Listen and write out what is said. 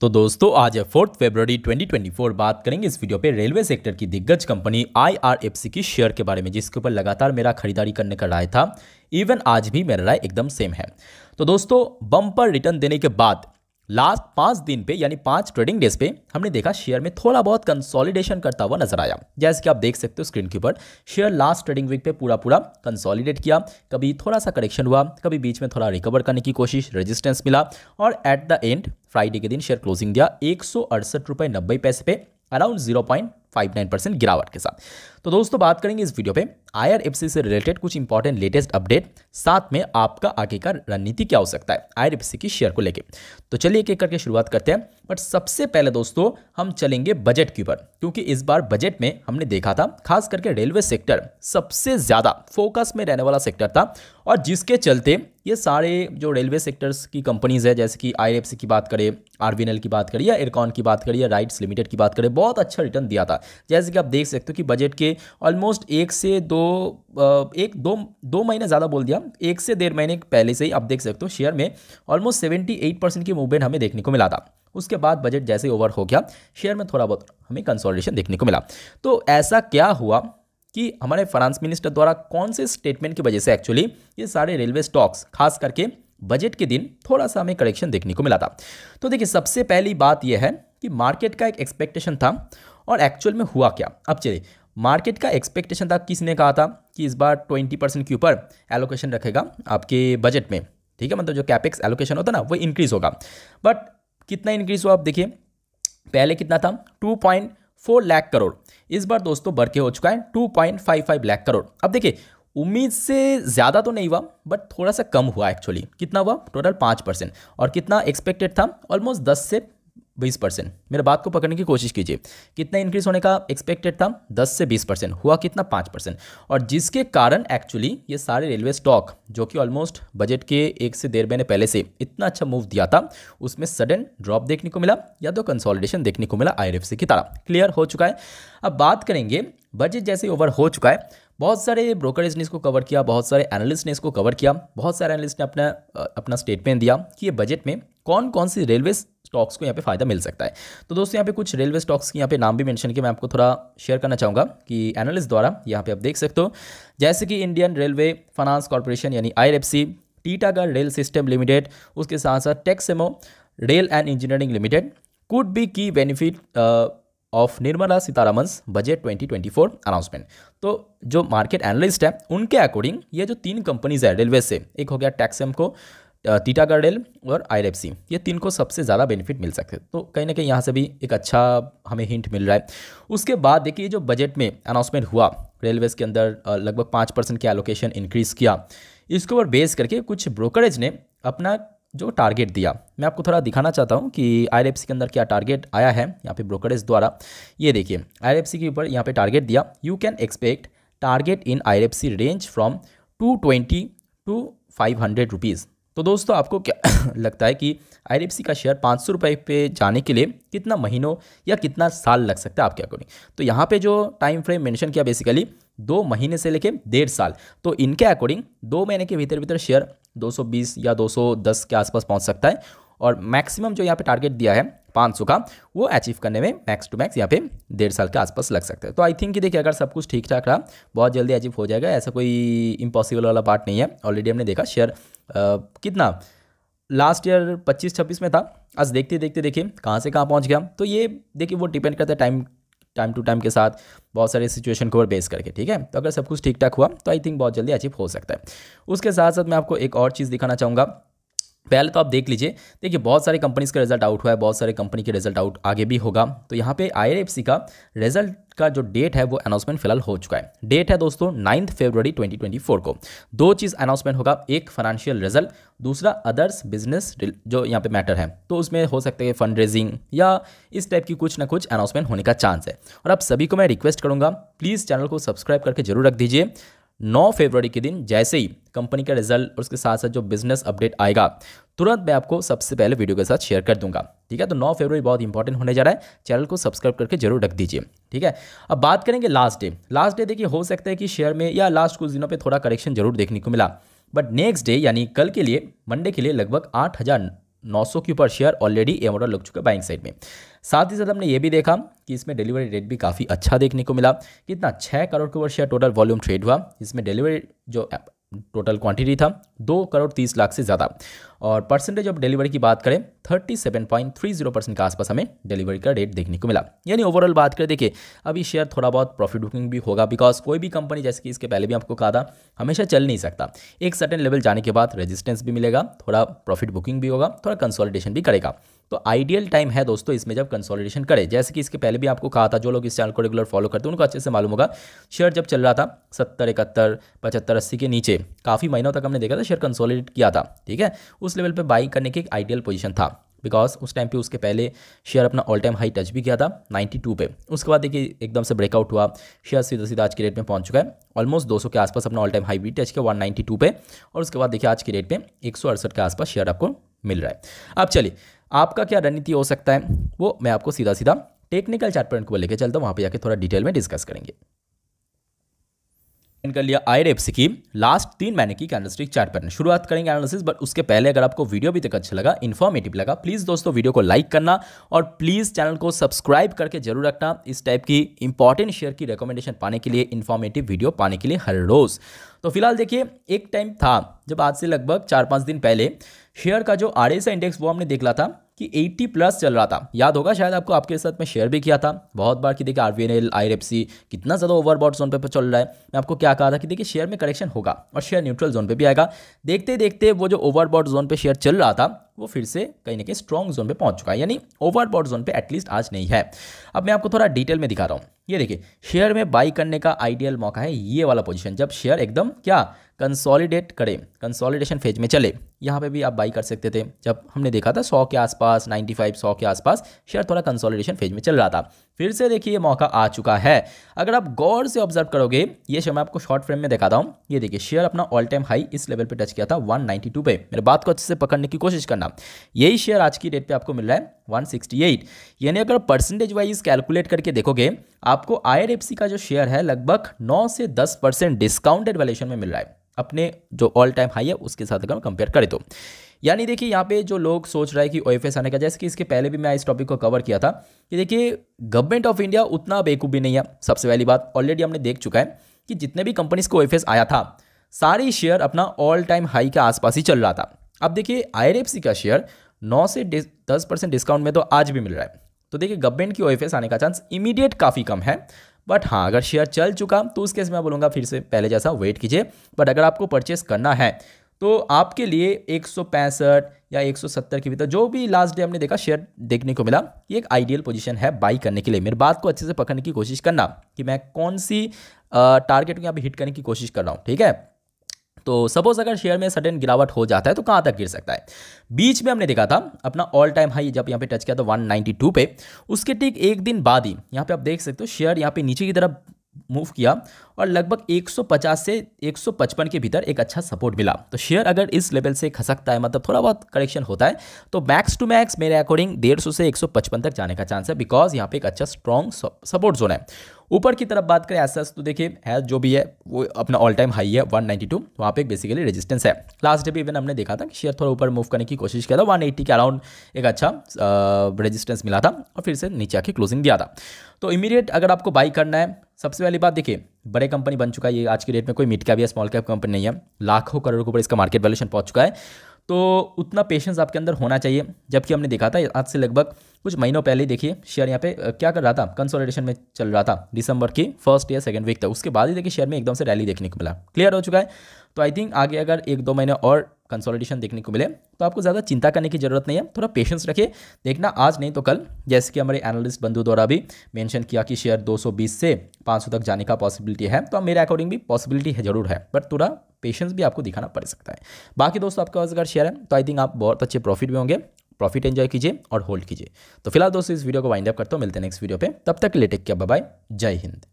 तो दोस्तों आज है फोर्थ फेबररी 2024 बात करेंगे इस वीडियो पे रेलवे सेक्टर की दिग्गज कंपनी आईआरएफसी की शेयर के बारे में जिसके ऊपर लगातार मेरा खरीदारी करने का राय था इवन आज भी मेरा राय एकदम सेम है तो दोस्तों बम्पर रिटर्न देने के बाद लास्ट पाँच दिन पे यानी पाँच ट्रेडिंग डेज पे हमने देखा शेयर में थोड़ा बहुत कंसोलिडेशन करता हुआ नजर आया जैसे कि आप देख सकते हो स्क्रीन के ऊपर शेयर लास्ट ट्रेडिंग वीक पे पूरा पूरा कंसोलिडेट किया कभी थोड़ा सा करेक्शन हुआ कभी बीच में थोड़ा रिकवर करने की कोशिश रेजिस्टेंस मिला और एट द एंड फ्राइडे के दिन शेयर क्लोजिंग दिया एक सौ पैसे पे around zero point five nine percent गिरावट के साथ तो दोस्तों बात करेंगे इस वीडियो पे आई से रिलेटेड कुछ इंपॉर्टेंट लेटेस्ट अपडेट साथ में आपका आगे का रणनीति क्या हो सकता है आई की शेयर को लेके तो चलिए एक एक करके शुरुआत करते हैं बट सबसे पहले दोस्तों हम चलेंगे बजट के ऊपर क्योंकि इस बार बजट में हमने देखा था खास करके रेलवे सेक्टर सबसे ज़्यादा फोकस में रहने वाला सेक्टर था और जिसके चलते ये सारे जो रेलवे सेक्टर्स की कंपनीज है जैसे कि आई की बात करें आर की बात करिए एयरकॉन की बात करिए राइट्स लिमिटेड की बात करें बहुत अच्छा रिटर्न दिया था था जैसे कि आप देख सकते हो कि बजट के ऑलमोस्ट एक से दो एक दो दो महीने ज़्यादा बोल दिया एक से डेढ़ महीने पहले से ही आप देख सकते हो शेयर में ऑलमोस्ट सेवेंटी एट परसेंट की मूवमेंट हमें देखने को मिला था उसके बाद बजट जैसे ओवर हो गया शेयर में थोड़ा बहुत हमें कंसोलिडेशन देखने को मिला तो ऐसा क्या हुआ कि हमारे फाइनेंस मिनिस्टर द्वारा कौन से स्टेटमेंट की वजह से एक्चुअली ये सारे रेलवे स्टॉक्स खास करके बजट के दिन थोड़ा सा हमें करेक्शन देखने को मिला था तो देखिए सबसे पहली बात यह है कि मार्केट का एक एक्सपेक्टेशन था और एक्चुअल में हुआ क्या अब चलिए मार्केट का एक्सपेक्टेशन था किसने कहा था कि इस बार ट्वेंटी परसेंट के ऊपर एलोकेशन रखेगा आपके बजट में ठीक है मतलब जो कैपेक्स एलोकेशन होता ना वो इंक्रीज़ होगा बट कितना इंक्रीज़ हुआ आप देखिए पहले कितना था two point four lakh crore इस बार दोस्तों बढ़ के हो चुका है two point five five lakh crore अब देखिए उम्मीद से ज़्यादा तो नहीं हुआ बट थोड़ा सा कम हुआ एक्चुअली कितना हुआ टोटल पाँच परसेंट और कितना एक्सपेक्टेड था ऑलमोस्ट दस से बीस परसेंट मेरे बात को पकड़ने की कोशिश कीजिए कितना इंक्रीज होने का एक्सपेक्टेड था दस से बीस परसेंट हुआ कितना पाँच परसेंट और जिसके कारण एक्चुअली ये सारे रेलवे स्टॉक जो कि ऑलमोस्ट बजट के एक से डेढ़ महीने पहले से इतना अच्छा मूव दिया था उसमें सडन ड्रॉप देखने को मिला या तो कंसोलिडेशन देखने को मिला आई की तरह क्लियर हो चुका है अब बात करेंगे बजट जैसे ओवर हो चुका है बहुत सारे ब्रोकरेज ने इसको कवर किया बहुत सारे एनालिस्ट ने इसको कवर किया बहुत सारे एनालिस्ट ने अपना अपना स्टेटमेंट दिया कि ये बजट में कौन कौन सी रेलवे स्टॉक्स को यहाँ पे फ़ायदा मिल सकता है तो दोस्तों यहाँ पे कुछ रेलवे स्टॉक्स के यहाँ पे नाम भी मेंशन किया मैं आपको थोड़ा शेयर करना चाहूँगा कि एनालिस्ट द्वारा यहाँ पे आप देख सकते हो जैसे कि इंडियन रेलवे फाइनेंस कॉरपोरेशन यानी आई टीटागढ़ रेल सिस्टम लिमिटेड उसके साथ साथ Texmaco rail and engineering limited could be की benefit of Nirmala Sitharaman budget 2024 announcement तो जो मार्केट एनालिस्ट है उनके अकॉर्डिंग ये जो तीन कंपनीज है रेलवे से एक हो गया टैक्सम को टीटा रेल और आई ये तीन को सबसे ज़्यादा बेनिफिट मिल सकते तो कहीं ना कहीं यहाँ से भी एक अच्छा हमें हिंट मिल रहा है उसके बाद देखिए जो बजट में अनाउंसमेंट हुआ रेलवेज़ के अंदर लगभग पाँच परसेंट की एलोकेशन इंक्रीज़ किया इसके ऊपर बेस करके कुछ ब्रोकरेज ने अपना जो टारगेट दिया मैं आपको थोड़ा दिखाना चाहता हूँ कि आई के अंदर क्या टारगेट आया है यहाँ पे ब्रोकरेज द्वारा ये देखिए आई के ऊपर यहाँ पे टारगेट दिया you can expect target in I range from two twenty two five hundred rupees तो दोस्तों आपको क्या लगता है कि आई का शेयर पाँच सौ रुपये पे जाने के लिए कितना महीनों या कितना साल लग सकता है आपके अकॉर्डिंग तो यहाँ पे जो टाइम फ्रेम मेंशन किया बेसिकली दो महीने से लेके डेढ़ साल तो इनके अकॉर्डिंग दो महीने के भीतर भीतर शेयर 220 या 210 के आसपास पहुंच सकता है और मैक्सिमम जो यहाँ पे टारगेट दिया है 500 का वो अचीव करने में मैक्स टू मैक्स यहाँ पे डेढ़ साल के आसपास लग सकता है तो आई थिंक कि देखिए अगर सब कुछ ठीक ठाक रहा बहुत जल्दी अचीव हो जाएगा ऐसा कोई इम्पॉसिबल वाला पार्ट नहीं है ऑलरेडी हमने देखा शेयर कितना लास्ट ईयर 25-26 में था आज देखते देखते देखिए कहाँ से कहाँ पहुँच गया तो ये देखिए वो डिपेंड करता है टाइम टाइम टू टाइम के साथ बहुत सारे सिचुएशन के ऊपर बेस करके ठीक है तो अगर सब कुछ ठीक ठाक हुआ तो आई थिंक बहुत जल्दी अचीव हो सकता है उसके साथ साथ मैं आपको एक और चीज़ दिखाना चाहूँगा पहले तो आप देख लीजिए देखिए बहुत सारे कंपनीज का रिजल्ट आउट हुआ है बहुत सारे कंपनी के रिजल्ट आउट आगे भी होगा तो यहाँ पे आई का रिजल्ट का जो डेट है वो अनाउंसमेंट फिलहाल हो चुका है डेट है दोस्तों नाइन्थ फेब्रवरी 2024 को दो चीज़ अनाउंसमेंट होगा एक फाइनेंशियल रिजल्ट दूसरा अदर्स बिजनेस जो यहाँ पे मैटर है तो उसमें हो सकते हैं फंड रेजिंग या इस टाइप की कुछ ना कुछ अनाउंसमेंट होने का चांस है और आप सभी को मैं रिक्वेस्ट करूँगा प्लीज़ चैनल को सब्सक्राइब करके जरूर रख दीजिए नौ फरवरी के दिन जैसे ही कंपनी का रिजल्ट और उसके साथ साथ जो बिजनेस अपडेट आएगा तुरंत मैं आपको सबसे पहले वीडियो के साथ शेयर कर दूंगा ठीक है तो 9 फरवरी बहुत इंपॉर्टेंट होने जा रहा है चैनल को सब्सक्राइब करके जरूर रख दीजिए ठीक है अब बात करेंगे लास्ट डे लास्ट डे देखिए हो सकता है कि शेयर में या लास्ट कुछ दिनों पर थोड़ा करेक्शन जरूर देखने को मिला बट नेक्स्ट डे यानी कल के लिए मंडे के लिए लगभग आठ हज़ार 900 के ऊपर शेयर ऑलरेडी ये मॉडल लग चुका है बाइंग साइड में साथ ही साथ हमने ये भी देखा कि इसमें डिलीवरी रेट भी काफ़ी अच्छा देखने को मिला कितना छः करोड़ के ऊपर शेयर टोटल वॉल्यूम ट्रेड हुआ इसमें डिलीवरी जो टोटल क्वांटिटी था दो करोड़ तीस लाख से ज़्यादा और परसेंटेज ऑफ डिलीवरी की बात करें thirty seven point three zero percent के आसपास हमें डिलीवरी का रेट देखने को मिला यानी ओवरऑल बात करें देखिए अभी शेयर थोड़ा बहुत प्रॉफिट बुकिंग भी होगा बिकॉज कोई भी कंपनी जैसे कि इसके पहले भी आपको कहा था हमेशा चल नहीं सकता एक सर्टन लेवल जाने के बाद रजिस्टेंस भी मिलेगा थोड़ा प्रॉफिट बुकिंग भी होगा थोड़ा कंसोलिडेशन भी करेगा तो आइडियल टाइम है दोस्तों इसमें जब कंसोलिडेशन करे जैसे कि इसके पहले भी आपको कहा था जो लोग इस चैनल को रेगुलर फॉलो करते हैं उनको अच्छे से मालूम होगा शेयर जब चल रहा था सत्तर इकहत्तर पचहत्तर अस्सी के नीचे काफ़ी महीनों तक हमने देखा था शेयर कंसोलिडेट किया था ठीक है उस लेवल पर बाइंग करने की एक आइडियल पोजीशन था बिकॉज उस टाइम पे उसके पहले शेयर अपना ऑल टाइम हाई टच भी किया था 92 पे उसके बाद देखिए एकदम से ब्रेकआउट हुआ शेयर सीधा सीधा आज के रेट में पहुंच चुका है ऑलमोस्ट 200 के आसपास अपना ऑल टाइम हाई भी टच किया 192 पे और उसके बाद देखिए आज के रेट में एक के आसपास शेयर आपको मिल रहा है अब चलिए आपका क्या रणनीति हो सकता है वो मैं आपको सीधा सीधा टेक्निकल चार्ट पॉइंट को लेकर चलता हूँ वहाँ पर जाकर थोड़ा डिटेल में डिस्कस करेंगे कर लिया आई की लास्ट तीन महीने की कैंडलस्टिक चार्ट पैटर्न शुरुआत करेंगे एनालिसिस बट उसके पहले अगर आपको वीडियो भी तक अच्छा लगा इन्फॉर्मेटिव लगा प्लीज़ दोस्तों वीडियो को लाइक करना और प्लीज़ चैनल को सब्सक्राइब करके जरूर रखना इस टाइप की इंपॉर्टेंट शेयर की रिकमेंडेशन पाने के लिए इन्फॉर्मेटिव वीडियो पाने के लिए हर रोज़ तो फिलहाल देखिए एक टाइम था जब आज से लगभग चार पांच दिन पहले शेयर का जो आर इंडेक्स वो हमने देख ला था कि 80 प्लस चल रहा था याद होगा शायद आपको आपके साथ मैं शेयर भी किया था बहुत बार कि देखिए आर वी एन एल आई कितना ज़्यादा ओवरबॉड जोन पे चल रहा है मैं आपको क्या कहा था कि देखिए शेयर में करेक्शन होगा और शेयर न्यूट्रल जोन पे भी आएगा देखते देखते वो जो ओवरबॉड जोन पे शेयर चल रहा था वो फिर से कहीं ना कहीं स्ट्रॉन्ग जोन पे पहुंच चुका है यानी ओवरबॉड जोन पे एटलीस्ट आज नहीं है अब मैं आपको थोड़ा डिटेल में दिखा रहा हूँ ये देखिए शेयर में बाई करने का आइडियल मौका है ये वाला पोजीशन जब शेयर एकदम क्या कंसोलिडेट करे कंसोलिडेशन फेज में चले यहाँ पे भी आप बाई कर सकते थे जब हमने देखा था सौ के आसपास नाइन्टी फाइव सौ के आसपास शेयर थोड़ा कंसोलिडेशन फेज में चल रहा था फिर से देखिए ये मौका आ चुका है अगर आप गौर से ऑब्जर्व करोगे ये शेयर मैं आपको शॉर्ट फ्रेम में दिखाता हूँ ये देखिए शेयर अपना ऑल टाइम हाई इस लेवल पर टच किया था वन पे मेरे बात को अच्छे से पकड़ने की कोशिश करना करना यही शेयर आज की डेट पे आपको मिल रहा है 168 यानी अगर परसेंटेज वाइज कैलकुलेट करके देखोगे आपको आई का जो शेयर है लगभग 9 से 10 परसेंट डिस्काउंटेड वैल्यूशन में मिल रहा है अपने जो ऑल टाइम हाई है उसके साथ अगर कंपेयर करें तो यानी देखिए यहाँ पे जो लोग सोच रहे हैं कि ओ आने का जैसे कि इसके पहले भी मैं इस टॉपिक को कवर किया था कि देखिए गवर्नमेंट ऑफ इंडिया उतना बेकूफ़ नहीं है सबसे पहली बात ऑलरेडी हमने देख चुका है कि जितने भी कंपनीज को ओ आया था सारी शेयर अपना ऑल टाइम हाई के आसपास ही चल रहा था अब देखिए आई का शेयर नौ से दस परसेंट डिस्काउंट में तो आज भी मिल रहा है तो देखिए गवर्नमेंट की ओ आने का चांस इमीडिएट काफ़ी कम है बट हाँ अगर शेयर चल चुका तो उस केस में मैं बोलूँगा फिर से पहले जैसा वेट कीजिए बट अगर आपको परचेस करना है तो आपके लिए एक या 170 के भीतर जो भी लास्ट डे हमने देखा शेयर देखने को मिला ये एक आइडियल पोजीशन है बाई करने के लिए मेरे बात को अच्छे से पकड़ने की कोशिश करना कि मैं कौन सी टारगेट को यहाँ पर हिट करने की कोशिश कर रहा हूँ ठीक है तो सपोज अगर शेयर में सडन गिरावट हो जाता है तो कहाँ तक गिर सकता है बीच में हमने देखा था अपना ऑल टाइम हाई जब यहाँ पे टच किया था तो 192 पे उसके ठीक एक दिन बाद ही यहाँ पे आप देख सकते हो शेयर यहाँ पे नीचे की तरफ मूव किया और लगभग 150 से 155 के भीतर एक अच्छा सपोर्ट मिला तो शेयर अगर इस लेवल से खसकता है मतलब थोड़ा बहुत करेक्शन होता है तो मैक्स टू मैक्स मेरे अकॉर्डिंग 150 से 155 तक जाने का चांस है बिकॉज यहाँ पे एक अच्छा स्ट्रॉन्ग सपोर्ट जोन है ऊपर की तरफ बात करें एस तो देखिए है जो भी है वो अपना ऑल टाइम हाई है 192 तो वहाँ पर बेसिकली रेजिस्टेंस है लास्ट डे भी इवन हमने देखा था कि शेयर थोड़ा ऊपर मूव करने की कोशिश किया था 180 के अराउंड एक अच्छा रेजिस्टेंस मिला था और फिर से नीचे आके क्लोजिंग दिया था तो इमीडिएट अगर आपको बाई करना है सबसे पहली बात देखिए बड़े कंपनी बन चुका है ये आज की डेट में कोई मिड कैप या स्मॉल कैप कंपनी नहीं है लाखों करोड़ के ऊपर इसका मार्केट वैल्यूशन पहुंच चुका है तो उतना पेशेंस आपके अंदर होना चाहिए जबकि हमने देखा था आज से लगभग कुछ महीनों पहले ही देखिए शेयर यहाँ पे क्या कर रहा था कंसोलिडेशन में चल रहा था दिसंबर की फर्स्ट या सेकंड वीक तक उसके बाद ही देखिए शेयर में एकदम से रैली देखने को मिला क्लियर हो चुका है तो आई थिंक आगे अगर एक दो महीने और कंसोलिडेशन देखने को मिले तो आपको ज़्यादा चिंता करने की ज़रूरत नहीं है थोड़ा पेशेंस रखिए देखना आज नहीं तो कल जैसे कि हमारे एनालिस्ट बंधु द्वारा भी मेंशन किया कि शेयर 220 से 500 तक जाने का पॉसिबिलिटी है तो मेरे अकॉर्डिंग भी पॉसिबिलिटी है जरूर है बट थोड़ा पेशेंस भी आपको दिखाना पड़ सकता है बाकी दोस्तों आपके पास अगर शेयर है तो आई थिंक आप बहुत अच्छे प्रॉफिट भी होंगे प्रॉफिट एंजॉय कीजिए और होल्ड कीजिए तो फिलहाल दोस्तों इस वीडियो को वाइंड अप करता हूँ मिलते हैं नेक्स्ट वीडियो पर तब तक लेटेक किया बाय जय हिंद